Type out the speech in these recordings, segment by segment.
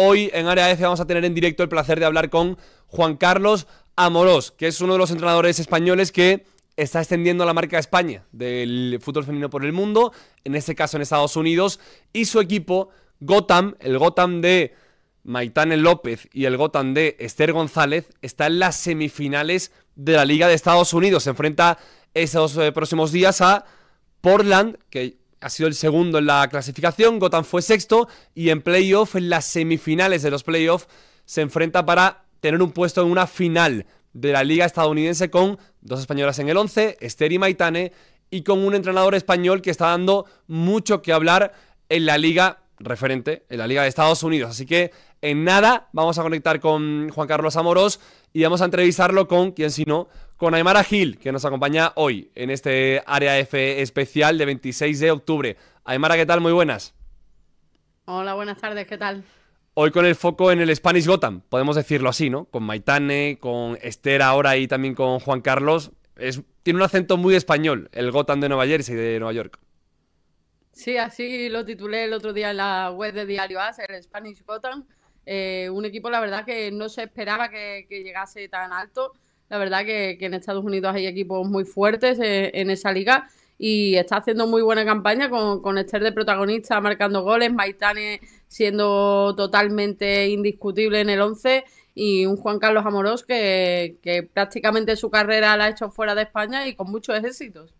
Hoy en Área F vamos a tener en directo el placer de hablar con Juan Carlos Amorós, que es uno de los entrenadores españoles que está extendiendo la marca España del fútbol femenino por el mundo, en este caso en Estados Unidos, y su equipo Gotham, el Gotham de Maitane López y el Gotham de Esther González, está en las semifinales de la Liga de Estados Unidos. Se enfrenta esos eh, próximos días a Portland, que ha sido el segundo en la clasificación, Gotham fue sexto y en playoff, en las semifinales de los playoffs, se enfrenta para tener un puesto en una final de la liga estadounidense con dos españolas en el 11, Esther y Maitane, y con un entrenador español que está dando mucho que hablar en la liga referente, en la liga de Estados Unidos. Así que en nada vamos a conectar con Juan Carlos Amoros y vamos a entrevistarlo con quien si no con Aymara Gil, que nos acompaña hoy en este Área F especial de 26 de octubre. Aymara, ¿qué tal? Muy buenas. Hola, buenas tardes, ¿qué tal? Hoy con el foco en el Spanish Gotham, podemos decirlo así, ¿no? Con Maitane, con Esther ahora y también con Juan Carlos. tiene un acento muy español, el Gotham de Nueva Jersey, de Nueva York. Sí, así lo titulé el otro día en la web de Diario As, el Spanish Gotham. Eh, un equipo, la verdad, que no se esperaba que llegase tan alto. La verdad que, en Estados Unidos hay equipos muy fuertes eh, en, esa liga y está haciendo muy buena campaña con, Esther de protagonista, marcando goles, Maitane siendo totalmente indiscutible en el 11 y un Juan Carlos Amorós que, que, prácticamente su carrera la ha hecho fuera de España y con muchos éxitos.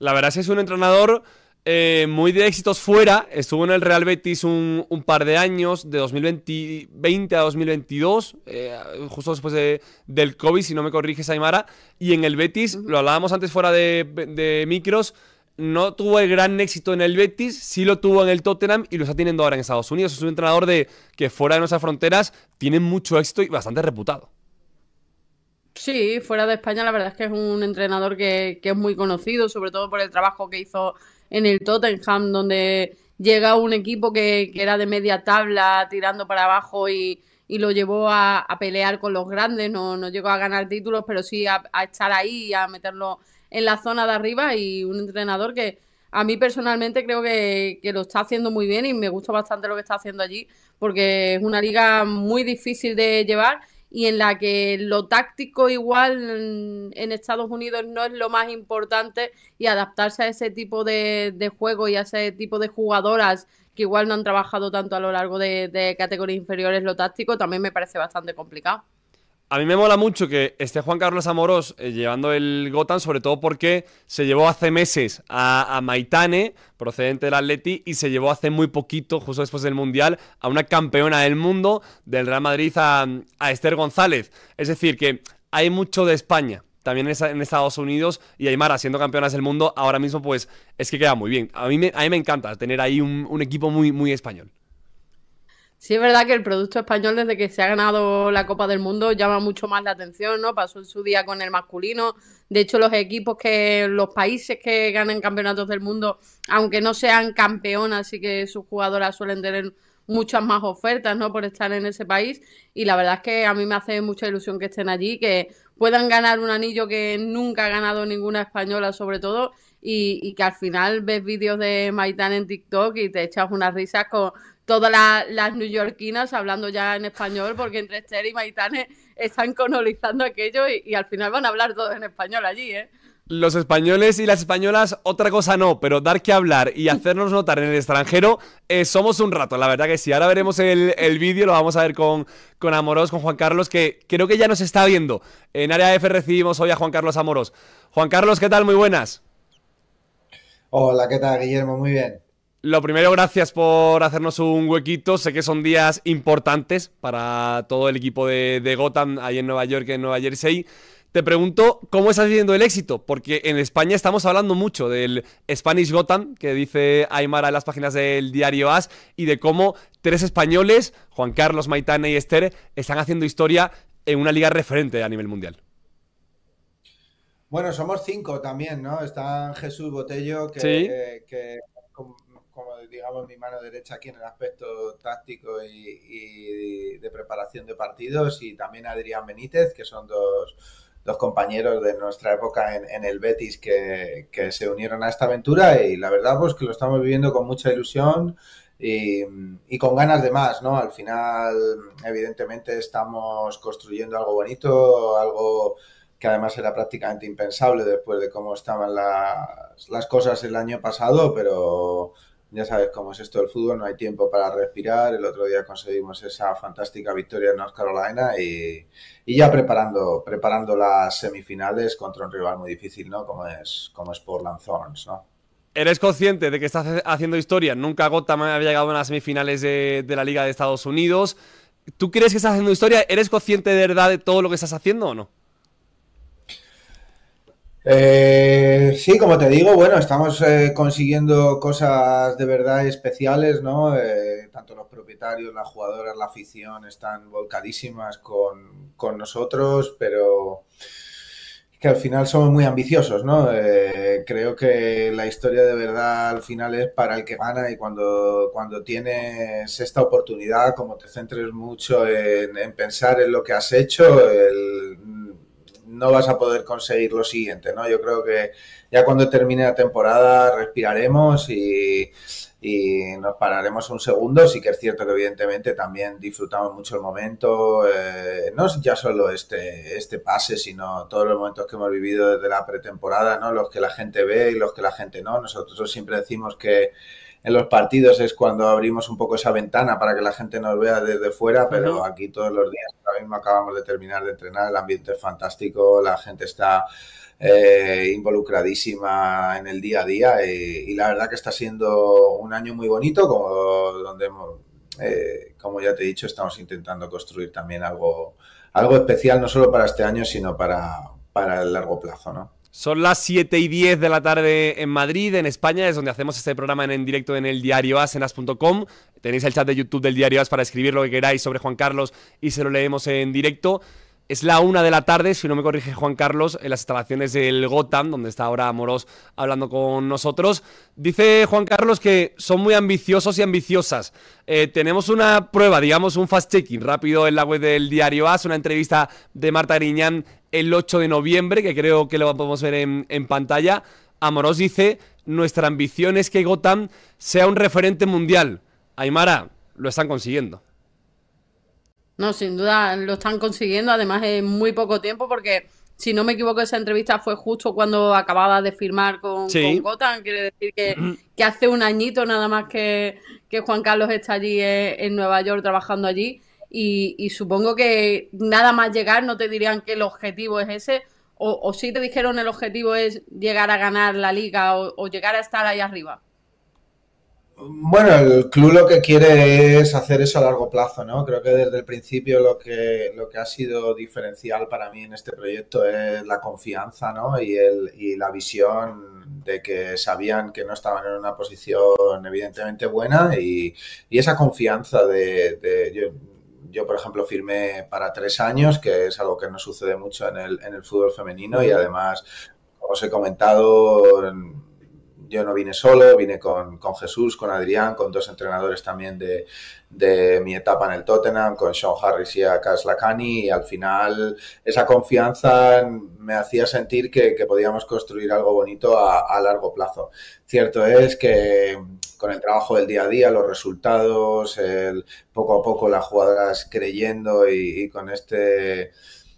La verdad es que es un entrenador eh, muy de éxitos fuera. Estuvo en el Real Betis un, par de años, de 2020 a 2022, eh, justo después del COVID, si no me corriges, Aymara. Y en el Betis, lo hablábamos antes fuera de, micros, no tuvo el gran éxito en el Betis, sí lo tuvo en el Tottenham y lo está teniendo ahora en Estados Unidos. Es un entrenador de que fuera de nuestras fronteras tiene mucho éxito y bastante reputado. Sí, fuera de España la verdad es que es un entrenador que, que es muy conocido, sobre todo por el trabajo que hizo en el Tottenham, donde llega un equipo que, era de media tabla tirando para abajo y, lo llevó a, pelear con los grandes, no, no llegó a ganar títulos, pero sí a, estar ahí a meterlo en la zona de arriba y un entrenador que a mí personalmente creo que, que, lo está haciendo muy bien y me gusta bastante lo que está haciendo allí porque es una liga muy difícil de llevar y en la que lo táctico igual en, Estados Unidos no es lo más importante y adaptarse a ese tipo de, juego y a ese tipo de jugadoras que igual no han trabajado tanto a lo largo de categorías inferiores lo táctico también me parece bastante complicado a mí me mola mucho que esté Juan Carlos Amorós eh, llevando el Gotham, sobre todo porque se llevó hace meses a, Maitane, procedente del Atleti, y se llevó hace muy poquito, justo después del Mundial, a una campeona del mundo del Real Madrid, a, Esther González. Es decir, que hay mucho de España también en Estados Unidos y Aymara siendo campeonas del mundo ahora mismo pues es que queda muy bien. A mí me, a mí me encanta tener ahí un, un equipo muy, muy español. Sí, es verdad que el producto español, desde que se ha ganado la Copa del Mundo, llama mucho más la atención, ¿no? Pasó en su día con el masculino. De hecho, los equipos que, los países que ganan campeonatos del mundo, aunque no sean campeonas, sí que sus jugadoras suelen tener muchas más ofertas, ¿no? Por estar en ese país. Y la verdad es que a mí me hace mucha ilusión que estén allí, que puedan ganar un anillo que nunca ha ganado ninguna española, sobre todo, y, y que al final ves vídeos de Maitán en TikTok y te echas unas risas con todas las, newyorkinas hablando ya en español, porque entre Esther y Maitane están colonizando aquello y, al final van a hablar todos en español allí, ¿eh? Los españoles y las españolas, otra cosa no, pero dar que hablar y hacernos notar en el extranjero, eh, somos un rato, la verdad que sí. Ahora veremos el, vídeo, lo vamos a ver con, con Amorós, con Juan Carlos, que creo que ya nos está viendo. En Área F recibimos hoy a Juan Carlos Amorós. Juan Carlos, ¿qué tal? Muy buenas. Hola, ¿qué tal, Guillermo? Muy bien. Lo primero, gracias por hacernos un huequito. Sé que son días importantes para todo el equipo de, Gotham ahí en Nueva York, en Nueva Jersey. Te pregunto cómo estás viviendo el éxito, porque en España estamos hablando mucho del Spanish Gotham, que dice Aymara en las páginas del diario As, y de cómo tres españoles, Juan Carlos, Maitana y Esther, están haciendo historia en una liga referente a nivel mundial. Bueno, somos cinco también, ¿no? Está Jesús Botello, que eh, como digamos mi mano derecha aquí en el aspecto táctico y, de preparación de partidos y también Adrián Benítez, que son dos, compañeros de nuestra época en, el Betis que, se unieron a esta aventura y la verdad pues que lo estamos viviendo con mucha ilusión y, con ganas de más, ¿no? Al final evidentemente estamos construyendo algo bonito, algo que además era prácticamente impensable después de cómo estaban las cosas el año pasado, pero ya sabes cómo es esto del fútbol, no hay tiempo para respirar. El otro día conseguimos esa fantástica victoria en North Carolina y, ya preparando, preparando las semifinales contra un rival muy difícil, ¿no? Como es, como es Portland Thorns, ¿no? ¿Eres consciente de que estás haciendo historia? Nunca Gotham había llegado a las semifinales de la Liga de Estados Unidos. ¿Tú crees que estás haciendo historia? ¿Eres consciente de verdad de todo lo que estás haciendo o no? Eh, sí, como te digo, bueno, estamos eh, consiguiendo cosas de verdad especiales, ¿no? Eh, tanto los propietarios, las jugadoras, la afición están volcadísimas con, nosotros, pero que al final somos muy ambiciosos, ¿no? Eh, creo que la historia de verdad al final es para el que gana y cuando, cuando tienes esta oportunidad, como te centres mucho en, en pensar en lo que has hecho, el no vas a poder conseguir lo siguiente, ¿no? Yo creo que ya cuando termine la temporada respiraremos y, nos pararemos un segundo. Sí que es cierto que evidentemente también disfrutamos mucho el momento, eh, no ya solo este, este pase, sino todos los momentos que hemos vivido desde la pretemporada, ¿no? Los que la gente ve y los que la gente no. Nosotros siempre decimos que en los partidos es cuando abrimos un poco esa ventana para que la gente nos vea desde fuera, pero aquí todos los días, ahora mismo acabamos de terminar de entrenar, el ambiente es fantástico, la gente está eh, involucradísima en el día a día eh, y, la verdad que está siendo un año muy bonito, como, donde, eh, como ya te he dicho, estamos intentando construir también algo, algo especial, no solo para este año, sino para, para el largo plazo, ¿no? Son las 7 y 10 de la tarde en Madrid, en España, es donde hacemos este programa en, directo en el diario Tenéis el chat de YouTube del diario As para escribir lo que queráis sobre Juan Carlos y se lo leemos en directo. Es la una de la tarde, si no me corrige Juan Carlos, en las instalaciones del Gotham, donde está ahora Moros hablando con nosotros. Dice Juan Carlos que son muy ambiciosos y ambiciosas. Eh, tenemos una prueba, digamos, un fast-checking rápido en la web del diario AS, una entrevista de Marta Griñán el 8 de noviembre, que creo que lo podemos ver en, pantalla, Amorós dice, nuestra ambición es que Gotham sea un referente mundial. Aymara, lo están consiguiendo. No, sin duda lo están consiguiendo, además en muy poco tiempo, porque si no me equivoco, esa entrevista fue justo cuando acababa de firmar con, Gotham. Quiere decir que, hace un añito nada más que, Juan Carlos está allí eh, en Nueva York trabajando allí. Y, supongo que nada más llegar no te dirían que el objetivo es ese, o, si te dijeron el objetivo es llegar a ganar la liga o, llegar a estar ahí arriba. Bueno, el club lo que quiere es hacer eso a largo plazo, ¿no? Creo que desde el principio lo que, lo que ha sido diferencial para mí en este proyecto es la confianza, ¿no? Y, la visión de que sabían que no estaban en una posición evidentemente buena y, esa confianza de, yo, por ejemplo, firmé para tres años, que es algo que no sucede mucho en el, fútbol femenino y además, como os he comentado, yo no vine solo, vine con, Jesús, con Adrián, con dos entrenadores también de, mi etapa en el Tottenham, con Sean Harris y a Lakani y al final esa confianza me hacía sentir que, podíamos construir algo bonito a, largo plazo. Cierto es que con el trabajo del día a día, los resultados, poco a poco las jugadoras creyendo y con este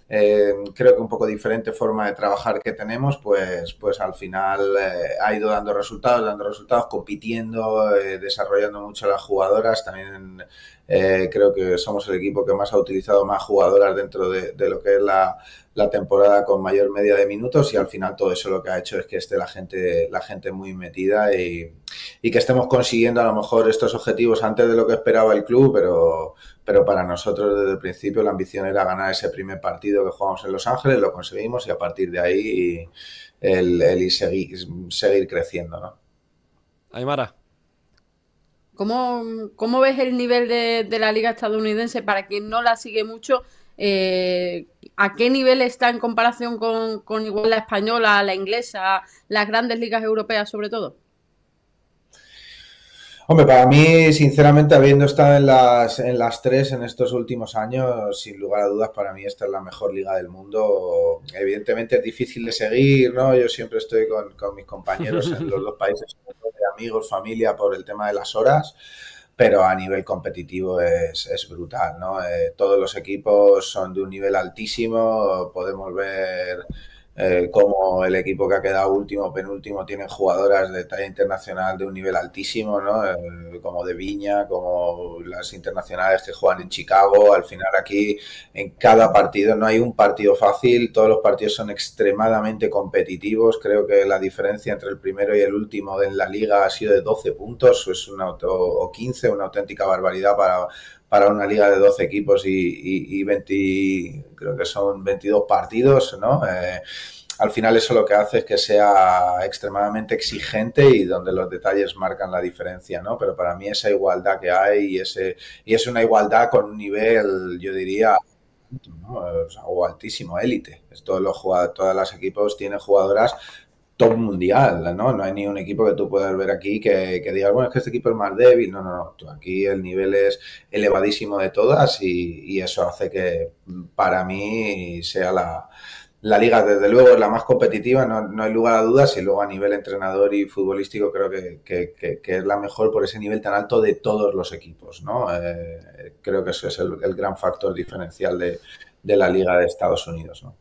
Em, creo que un poco diferente forma de trabajar que tenemos, pues, pues al final eh, ha ido dando resultados, dando resultados, compitiendo, eh, desarrollando mucho a las jugadoras. También eh, creo que somos el equipo que más ha utilizado más jugadoras dentro de, de lo que es la, la, temporada con mayor media de minutos y al final todo eso lo que ha hecho es que esté la gente, la gente muy metida y, y que estemos consiguiendo a lo mejor estos objetivos antes de lo que esperaba el club, pero pero para nosotros desde el principio la ambición era ganar ese primer partido que jugamos en Los Ángeles, lo conseguimos y a partir de ahí el, el seguir, creciendo, ¿no? Aymara. ¿Cómo, ves el nivel de, la liga estadounidense para quien no la sigue mucho? Eh, ¿A qué nivel está en comparación con, con la española, la inglesa, las grandes ligas europeas sobre todo? Hombre, para mí, sinceramente, habiendo estado en las, en las tres en estos últimos años, sin lugar a dudas, para mí esta es la mejor liga del mundo. Evidentemente es difícil de seguir, ¿no? Yo siempre estoy con, mis compañeros en los dos países, amigos, familia, por el tema de las horas pero a nivel competitivo es, brutal, ¿no? Eh, todos los equipos son de un nivel altísimo, podemos ver eh, como el equipo que ha quedado último, penúltimo, tienen jugadoras de talla internacional de un nivel altísimo, ¿no? Eh, como de Viña, como las internacionales que juegan en Chicago. Al final aquí en cada partido no hay un partido fácil, todos los partidos son extremadamente competitivos. Creo que la diferencia entre el primero y el último en la liga ha sido de 12 puntos, es o 15, una auténtica barbaridad para para una liga de 12 equipos y, 20, creo que son 22 partidos, ¿no? Eh, al final eso lo que hace es que sea extremadamente exigente y donde los detalles marcan la diferencia, ¿no? Pero para mí esa igualdad que hay y, ese, y es una igualdad con un nivel, yo diría, altísimo, élite. Todos los todas las equipos tienen jugadoras top mundial, ¿no? No hay ni un equipo que tú puedas ver aquí que, que, diga, bueno, es que este equipo es más débil. No, no, no. Aquí el nivel es elevadísimo de todas y, eso hace que mm, para mí sea la, liga, desde luego, es la más competitiva, no, hay lugar a dudas, y luego a nivel entrenador y futbolístico creo que, es la mejor por ese nivel tan alto de todos los equipos, ¿no? Eh, creo que eso es el, gran factor diferencial de, de, la liga de Estados Unidos, ¿no?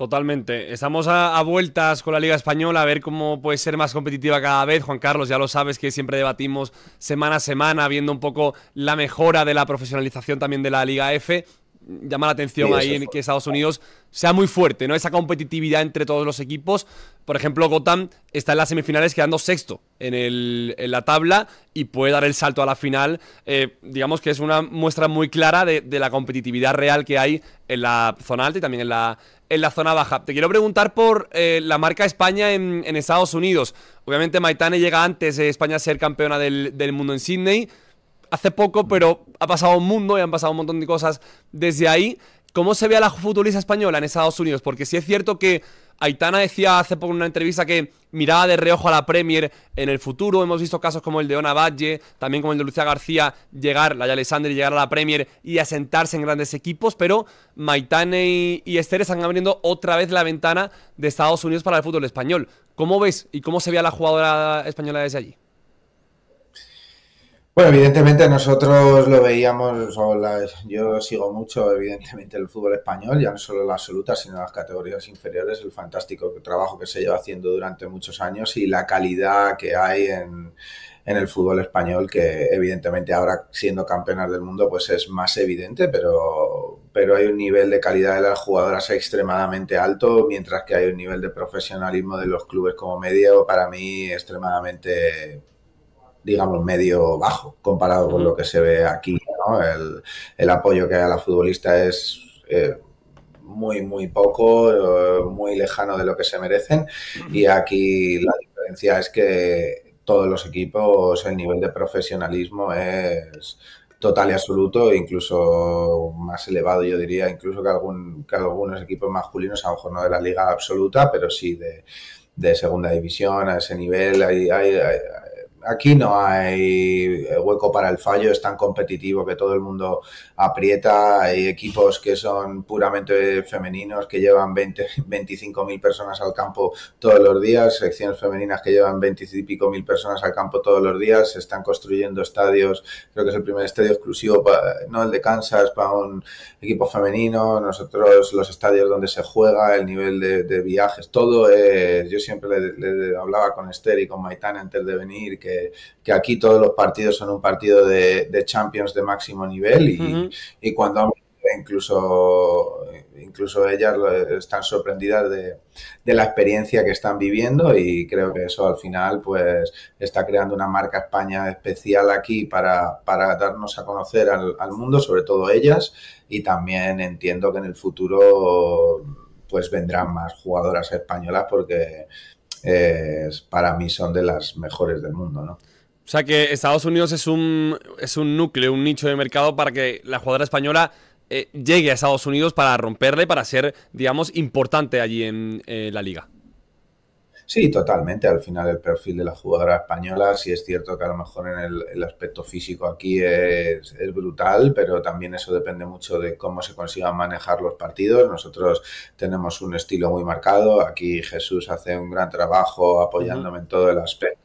Totalmente. Estamos a, vueltas con la Liga Española, a ver cómo puede ser más competitiva cada vez. Juan Carlos, ya lo sabes que siempre debatimos semana a semana, viendo un poco la mejora de la profesionalización también de la Liga F llama la atención ahí en que Estados Unidos sea muy fuerte, ¿no? Esa competitividad entre todos los equipos. Por ejemplo, Gotham está en las semifinales quedando sexto en, la tabla y puede dar el salto a la final. Eh, digamos que es una muestra muy clara de, la competitividad real que hay en la zona alta y también en la, en la zona baja. Te quiero preguntar por eh, la marca España en, Estados Unidos. Obviamente Maitane llega antes, de España a ser campeona del, del mundo en Sydney hace poco, pero ha pasado un mundo y han pasado un montón de cosas desde ahí. ¿Cómo se ve a la futbolista española en Estados Unidos? Porque sí es cierto que Aitana decía hace poco en una entrevista que miraba de reojo a la Premier en el futuro. Hemos visto casos como el de Ona Valle, también como el de Lucía García, llegar, la de llegar a la Premier y asentarse en grandes equipos. Pero Maitane y, y Esther están abriendo otra vez la ventana de Estados Unidos para el fútbol español. ¿Cómo ves y cómo se ve a la jugadora española desde allí? evidentemente nosotros lo veíamos, yo sigo mucho evidentemente el fútbol español, ya no solo la absoluta, sino las categorías inferiores, el fantástico trabajo que se lleva haciendo durante muchos años y la calidad que hay en, el fútbol español, que evidentemente ahora siendo campeonas del mundo pues es más evidente, pero, pero hay un nivel de calidad de las jugadoras extremadamente alto, mientras que hay un nivel de profesionalismo de los clubes como medio para mí extremadamente digamos, medio bajo comparado con lo que se ve aquí. El, apoyo que hay a la futbolista es eh, muy, muy poco, eh, muy lejano de lo que se merecen. Y aquí la diferencia es que todos los equipos, el nivel de profesionalismo es total y absoluto, incluso más elevado, yo diría, incluso que, algún, algunos equipos masculinos, a lo mejor no de la liga absoluta, pero sí de, segunda división a ese nivel. hay, aquí no hay eh, hueco para el fallo, es tan competitivo que todo el mundo aprieta, hay equipos que son puramente femeninos, que llevan 20, 25 mil personas al campo todos los días, secciones femeninas que llevan 20 y pico mil personas al campo todos los días, se están construyendo estadios, creo que es el primer estadio exclusivo, para, no el de Kansas, para un equipo femenino, nosotros los estadios donde se juega, el nivel de, viajes, todo, yo siempre le, hablaba con Esther y con Maitán antes de venir, que que, aquí todos los partidos son un partido de, Champions de máximo nivel y, cuando incluso incluso ellas están sorprendidas de, la experiencia que están viviendo y creo que eso al final pues está creando una marca España especial aquí para, darnos a conocer al, al mundo, sobre todo ellas y también entiendo que en el futuro pues vendrán más jugadoras españolas porque para mí son de las mejores del mundo, ¿no? O sea que Estados Unidos es un, es un núcleo, un nicho de mercado para que la jugadora española eh, llegue a Estados Unidos para romperla y para ser, digamos, importante allí en eh, la liga. Sí, totalmente. Al final el perfil de la jugadora española, sí es cierto que a lo mejor en el, aspecto físico aquí es, brutal, pero también eso depende mucho de cómo se consigan manejar los partidos. Nosotros tenemos un estilo muy marcado. Aquí Jesús hace un gran trabajo apoyándome en todo el aspecto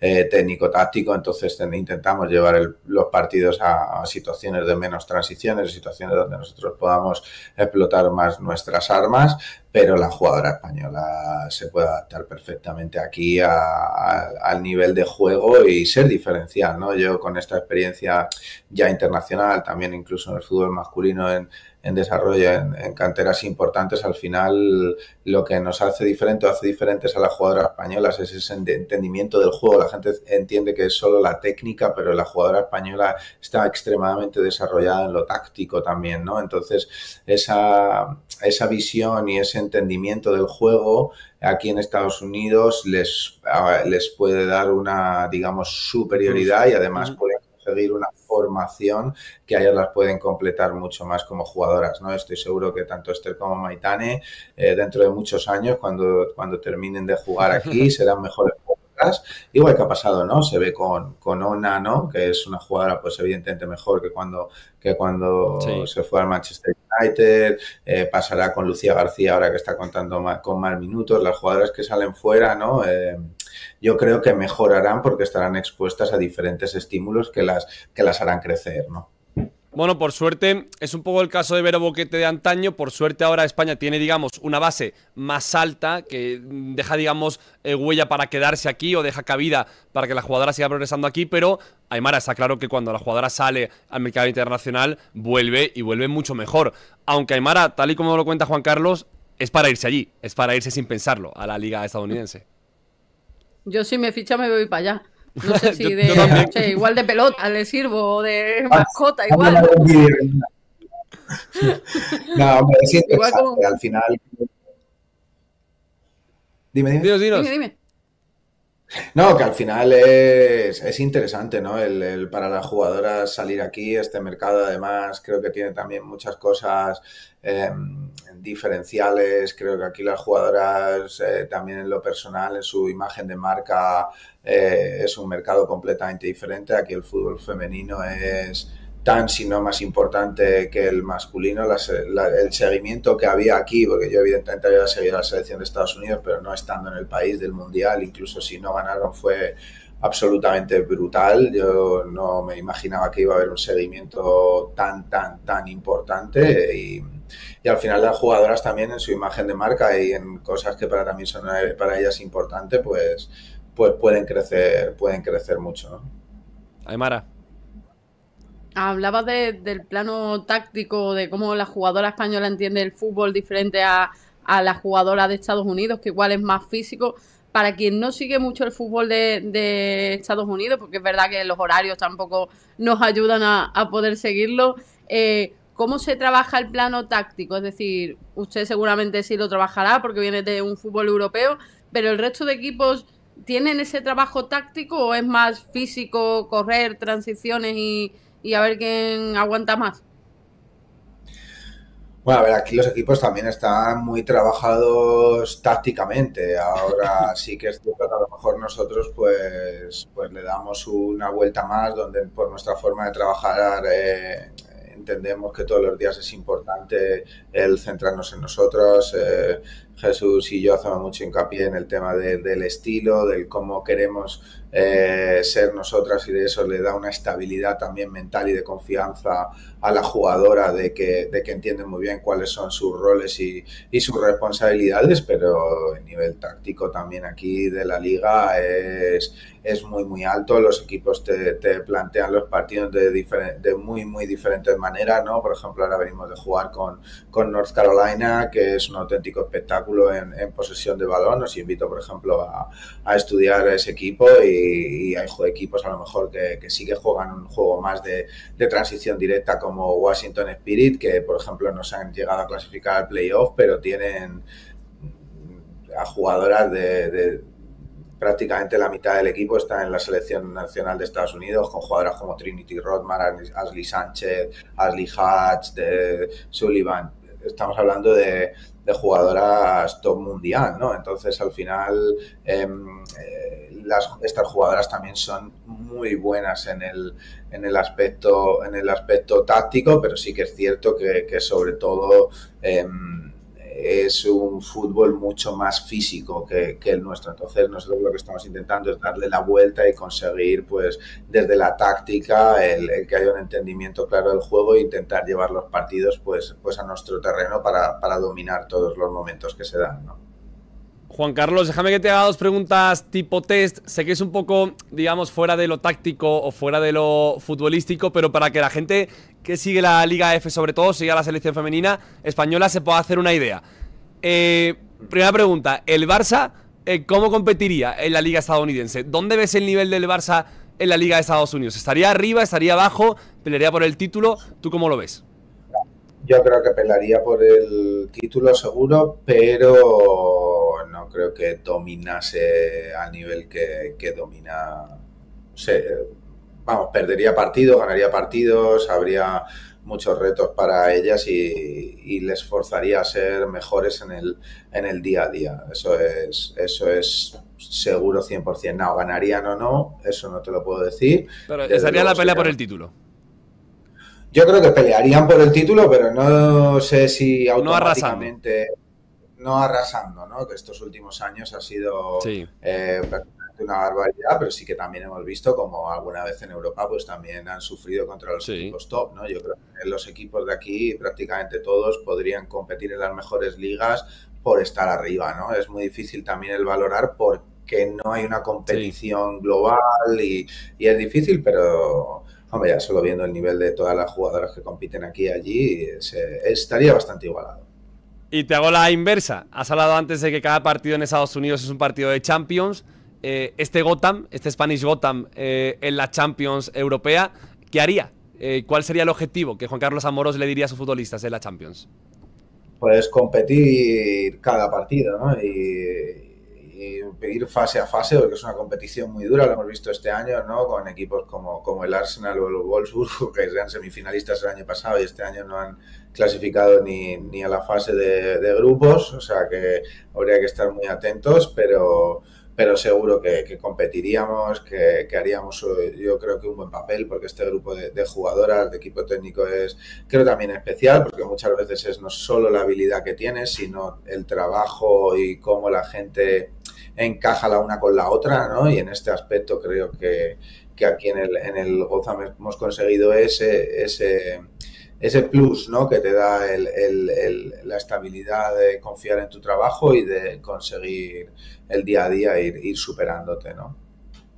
eh, técnico-táctico, entonces intentamos llevar los partidos a, situaciones de menos transiciones, situaciones donde nosotros podamos explotar más nuestras armas, pero la jugadora española se puede adaptar perfectamente aquí al nivel de juego y ser diferencial, ¿no? Yo con esta experiencia ya internacional, también incluso en el fútbol masculino en en desarrollo, en, canteras importantes, al final lo que nos hace diferente o hace diferentes a las jugadoras españolas es ese entendimiento del juego. La gente entiende que es solo la técnica, pero la jugadora española está extremadamente desarrollada en lo táctico también, ¿no? Entonces, esa, visión y ese entendimiento del juego aquí en Estados Unidos les, ah, les puede dar una, digamos, superioridad y además puede conseguir una formación que a ellas las pueden completar mucho más como jugadoras, ¿no? Estoy seguro que tanto Esther como Maitane, eh, dentro de muchos años, cuando, cuando terminen de jugar aquí, serán mejores jugadoras. igual que ha pasado, ¿no? Se ve con, con Ona, ¿no? Que es una jugadora, pues evidentemente mejor que cuando, que cuando se fue al Manchester United, eh, pasará con Lucía García ahora que está contando con más minutos, las jugadoras que salen fuera, ¿no? Eh, yo creo que mejorarán porque estarán expuestas a diferentes estímulos que las, que las harán crecer, ¿no? Bueno, por suerte, es un poco el caso de Vero Boquete de antaño. Por suerte, ahora España tiene, digamos, una base más alta que deja, digamos, eh, huella para quedarse aquí o deja cabida para que la jugadora siga progresando aquí. Pero, Aymara, está claro que cuando la jugadora sale al mercado internacional, vuelve y vuelve mucho mejor. Aunque, Aymara, tal y como lo cuenta Juan Carlos, es para irse allí, es para irse sin pensarlo a la liga estadounidense. Yo si me ficha me voy para allá. No sé si de, no sé, igual de pelota le sirvo o de ah, mascota, igual. no, hombre, siento que Al final. Dime, dime. Dime, dime. No, que al final es, interesante, ¿no? El, para las jugadoras salir aquí, este mercado además creo que tiene también muchas cosas em, diferenciales, creo que aquí las jugadoras eh, también en lo personal, en su imagen de marca, eh, es un mercado completamente diferente, aquí el fútbol femenino es tan, si no más importante que el masculino, el seguimiento que había aquí, porque yo evidentemente había seguido la selección de Estados Unidos, pero no estando en el país del Mundial, incluso si no ganaron fue absolutamente brutal. Yo no me imaginaba que iba a haber un seguimiento tan, tan, tan importante y, al final las jugadoras también en su imagen de marca y en cosas que para también son para ellas importante, pues, pues pueden crecer, pueden crecer mucho. ¿no? Aymara hablabas de, del plano táctico, de cómo la jugadora española entiende el fútbol diferente a, la jugadora de Estados Unidos, que igual es más físico. Para quien no sigue mucho el fútbol de, Estados Unidos, porque es verdad que los horarios tampoco nos ayudan a, a poder seguirlo, eh, ¿cómo se trabaja el plano táctico? Es decir, usted seguramente sí lo trabajará porque viene de un fútbol europeo, pero el resto de equipos tienen ese trabajo táctico o es más físico, correr, transiciones y, y a ver quién aguanta más. Bueno, a ver, aquí los equipos también están muy trabajados tácticamente. Ahora sí que es cierto que a lo mejor nosotros pues, pues le damos una vuelta más donde por nuestra forma de trabajar eh, entendemos que todos los días es importante el centrarnos en nosotros. Eh, Jesús y yo hacemos mucho hincapié en el tema del estilo, del cómo queremos eh, ser nosotras y de eso le da una estabilidad también mental y de confianza a la jugadora de que, de entiende muy bien cuáles son sus roles y, sus responsabilidades, pero el nivel táctico también aquí de la liga es, muy, muy alto. Los equipos te, plantean los partidos de, de muy, muy diferentes maneras, ¿no? Por ejemplo, ahora venimos de jugar con, con North Carolina, que es un auténtico espectáculo en, posesión de balón. Os invito, por ejemplo, a, a estudiar ese equipo y, hay equipos a lo mejor que, que sí que juegan un juego más de, de transición directa como Washington Spirit, que por ejemplo no se han llegado a clasificar al playoff, pero tienen a jugadoras de, prácticamente la mitad del equipo está en la selección nacional de Estados Unidos, con jugadoras como Trinity Rodman, Ashley Sánchez, Ashley Hatch, de Sullivan. Estamos hablando de, jugadoras top mundial, ¿no? Entonces, al final, em, eh, estas jugadoras también son muy buenas en el, en el, aspecto, en el aspecto táctico, pero sí que es cierto que, sobre todo em, es un fútbol mucho más físico que, el nuestro. Entonces nosotros lo que estamos intentando es darle la vuelta y conseguir pues desde la táctica el, que haya un entendimiento claro del juego e intentar llevar los partidos pues, pues a nuestro terreno para, dominar todos los momentos que se dan. Juan Carlos, déjame que te haga dos preguntas tipo test. Sé que es un poco, digamos, fuera de lo táctico o fuera de lo futbolístico, pero para que la gente que sigue la Liga F, sobre todo, siga la selección femenina española, se pueda hacer una idea. Eh, primera pregunta, ¿el Barça eh, cómo competiría en la Liga estadounidense? ¿Dónde ves el nivel del Barça en la Liga de Estados Unidos? ¿Estaría arriba, estaría abajo, pelearía por el título? ¿Tú cómo lo ves? Yo creo que pelearía por el título seguro, pero no creo que dominase al nivel que, domina. vamos, perdería partidos, ganaría partidos, habría muchos retos para ellas y, les forzaría a ser mejores en el, en el día a día. Eso es, eso es seguro 100%. No, ganarían o no, eso no te lo puedo decir. Pero estaría la pelea por el título. Yo creo que pelearían por el título, pero no sé si automáticamente no arrasando, ¿no? Que estos últimos años ha sido eh, una barbaridad, pero sí que también hemos visto como alguna vez en Europa pues también han sufrido contra los equipos top, ¿no? Yo creo que los equipos de aquí prácticamente todos podrían competir en las mejores ligas por estar arriba, ¿no? Es muy difícil también el valorar porque no hay una competición global y, es difícil, pero hombre, ya solo viendo el nivel de todas las jugadoras que compiten aquí y allí, eh, se, estaría bastante igualado. Y te hago la inversa. Has hablado antes de que cada partido en Estados Unidos es un partido de Champions. Eh, este Gotham, este Spanish Gotham eh, en la Champions Europea, ¿qué haría? Eh, ¿Cuál sería el objetivo que Juan Carlos Amoros le diría a sus futbolistas en la Champions? Pues competir cada partido, ¿no? Y, y fase a fase, porque es una competición muy dura, lo hemos visto este año, ¿no? Con equipos como, como el Arsenal o el Wolfsburg, que eran semifinalistas el año pasado y este año no han clasificado ni, a la fase de, grupos, o sea que habría que estar muy atentos, pero, pero seguro que, competiríamos, que, haríamos, yo creo que un buen papel, porque este grupo de, de, jugadoras, de equipo técnico es, creo también especial, porque muchas veces es no solo la habilidad que tienes, sino el trabajo y cómo la gente encaja la una con la otra, ¿no? Y en este aspecto creo que, aquí en el, Gotham hemos conseguido ese, ese, ese plus, ¿no? Que te da la estabilidad de confiar en tu trabajo y de conseguir el día a día ir, superándote, ¿no?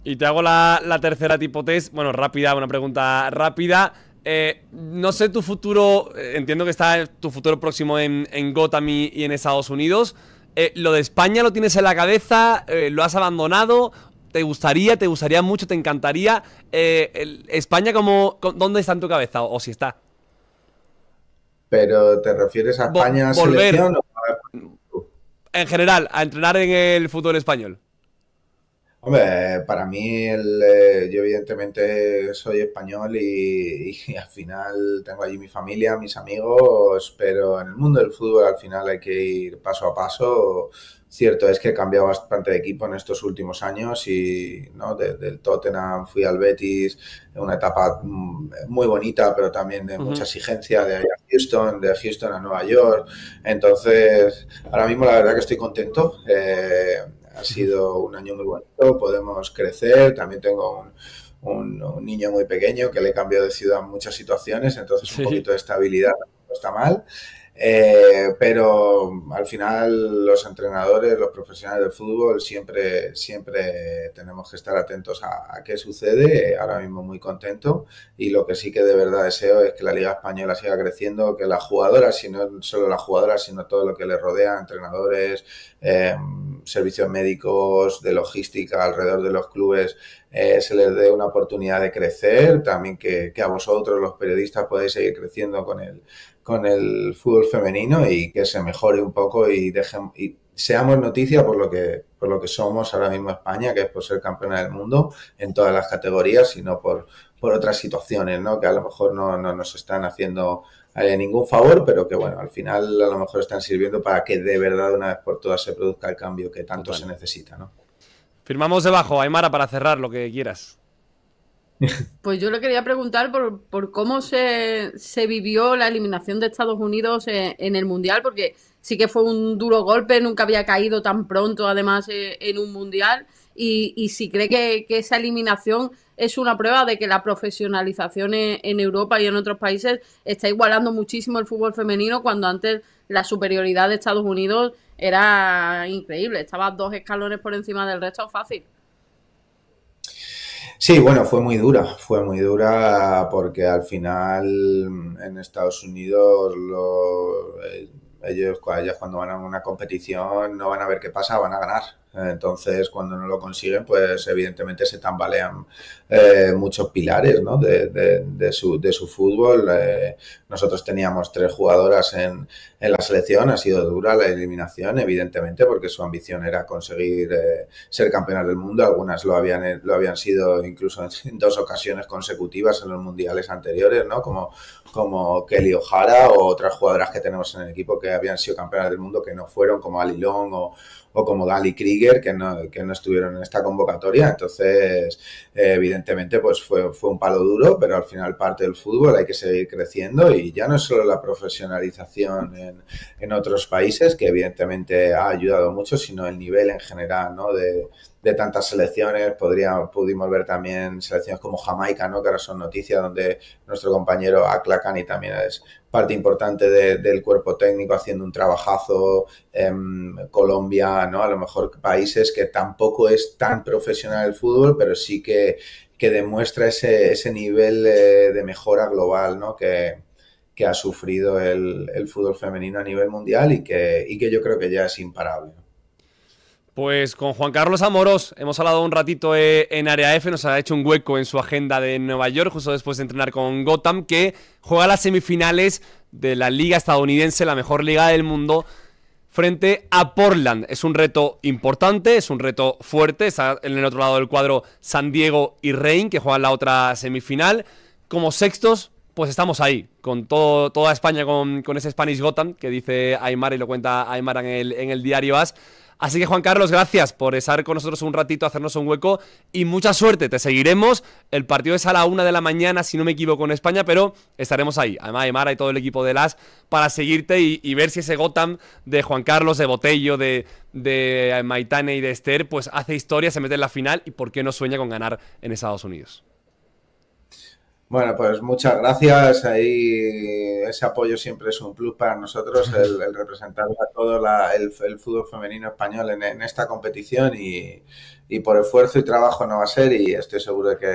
Y te hago la, tercera tipo bueno, rápida, una pregunta rápida. Eh, no sé tu futuro, eh, entiendo que está tu futuro próximo en, en Gotham y en Estados Unidos. Eh, lo de España lo tienes en la cabeza, eh, lo has abandonado, te gustaría, te gustaría mucho, te encantaría. Eh, España como, ¿dónde está en tu cabeza o, si está? Pero te refieres a España volver, en general a entrenar en el fútbol español. Hombre, para mí, eh, yo evidentemente soy español y, al final tengo allí mi familia, mis amigos, pero en el mundo del fútbol al final hay que ir paso a paso. Cierto es que he cambiado bastante de equipo en estos últimos años y ¿no? desde el Tottenham fui al Betis, una etapa mm, muy bonita, pero también de mucha exigencia, de Houston, de Houston a Nueva York. Entonces, ahora mismo la verdad que estoy contento. Eh, ha sido un año muy bonito, podemos crecer, también tengo un, niño muy pequeño que le cambió de ciudad en muchas situaciones, entonces un poquito de estabilidad no está mal. Eh, pero al final los entrenadores, los profesionales del fútbol, siempre, siempre tenemos que estar atentos a, qué sucede. Ahora mismo muy contento y lo que sí que de verdad deseo es que la Liga Española siga creciendo, que las jugadoras, si no solo las jugadoras, sino todo lo que les rodea, entrenadores, eh, servicios médicos, de logística alrededor de los clubes, eh, se les dé una oportunidad de crecer, también que, que, a vosotros los periodistas podéis seguir creciendo con el, con el fútbol femenino y que se mejore un poco y, dejemos, y seamos noticia por lo, que, por lo que somos ahora mismo España, que es por ser campeona del mundo en todas las categorías, sino por, por otras situaciones, ¿no? Que a lo mejor no, nos están haciendo eh, ningún favor, pero que bueno, al final a lo mejor están sirviendo para que de verdad una vez por todas se produzca el cambio que tanto se necesita, ¿no? Firmamos debajo, Aymara, para cerrar lo que quieras. Pues yo le quería preguntar por, por cómo se, se, vivió la eliminación de Estados Unidos en, el Mundial, porque sí que fue un duro golpe, nunca había caído tan pronto además eh, en un Mundial, y, si cree que, esa eliminación es una prueba de que la profesionalización en, en Europa y en otros países está igualando muchísimo el fútbol femenino cuando antes la superioridad de Estados Unidos era increíble, estaba dos escalones por encima del resto fácil. Sí, bueno, fue muy dura, fue muy dura porque al final mm, en Estados Unidos lo, eh, ellos, ellos, cuando van a una competición no van a ver qué pasa, van a ganar. Entonces, cuando no lo consiguen, pues evidentemente se tambalean eh, muchos pilares ¿no? de, de, su, de, su, fútbol. Eh, nosotros teníamos tres jugadoras en, en, la selección, ha sido dura la eliminación, evidentemente, porque su ambición era conseguir eh, ser campeona del mundo. Algunas lo habían, lo habían sido incluso en dos ocasiones consecutivas en los mundiales anteriores, ¿no? como, como Kelly O'Hara o otras jugadoras que tenemos en el equipo que habían sido campeonas del mundo que no fueron, como Ali Long o o como Gali Krieger, que no, que no estuvieron en esta convocatoria. Entonces, eh, evidentemente, pues fue, fue un palo duro, pero al final parte del fútbol hay que seguir creciendo y ya no es solo la profesionalización en, en otros países, que evidentemente ha ayudado mucho, sino el nivel en general, ¿no? De, de tantas selecciones. Podría, pudimos ver también selecciones como Jamaica, ¿no? que ahora son noticias, donde nuestro compañero Aklakani también es parte importante del cuerpo técnico haciendo un trabajazo. en em, Colombia, ¿no? a lo mejor países que tampoco es tan profesional el fútbol, pero sí que, que demuestra ese, nivel de mejora global ¿no? que, que ha sufrido el, fútbol femenino a nivel mundial y que, y que yo creo que ya es imparable. Pues con Juan Carlos Amoros hemos hablado un ratito eh, en Área F, nos ha hecho un hueco en su agenda de Nueva York, justo después de entrenar con Gotham, que juega las semifinales de la liga estadounidense, la mejor liga del mundo, frente a Portland. Es un reto importante, es un reto fuerte, está en el otro lado del cuadro San Diego y Reign que juegan la otra semifinal. Como sextos, pues estamos ahí, con todo, toda España, con, ese Spanish Gotham, que dice Aymar y lo cuenta Aymar en el, en el diario As Así que Juan Carlos, gracias por estar con nosotros un ratito, hacernos un hueco y mucha suerte. Te seguiremos. El partido es a la una de la mañana, si no me equivoco, en España, pero estaremos ahí. Además de Mara y todo el equipo de LAS para seguirte y, ver si ese Gotham de Juan Carlos, de Botello, de, de Maitane y de Esther, pues hace historia, se mete en la final y por qué no sueña con ganar en Estados Unidos. Bueno, pues muchas gracias. Ahí ese apoyo siempre es un plus para nosotros, el, representar a todo el, fútbol femenino español en, esta competición y, por esfuerzo y trabajo no va a ser y estoy seguro de que,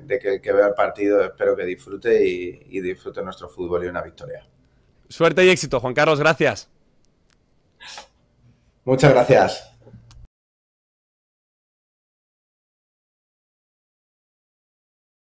de que el que vea el partido espero que disfrute y, y disfrute nuestro fútbol y una victoria. Suerte y éxito, Juan Carlos, gracias. Muchas gracias.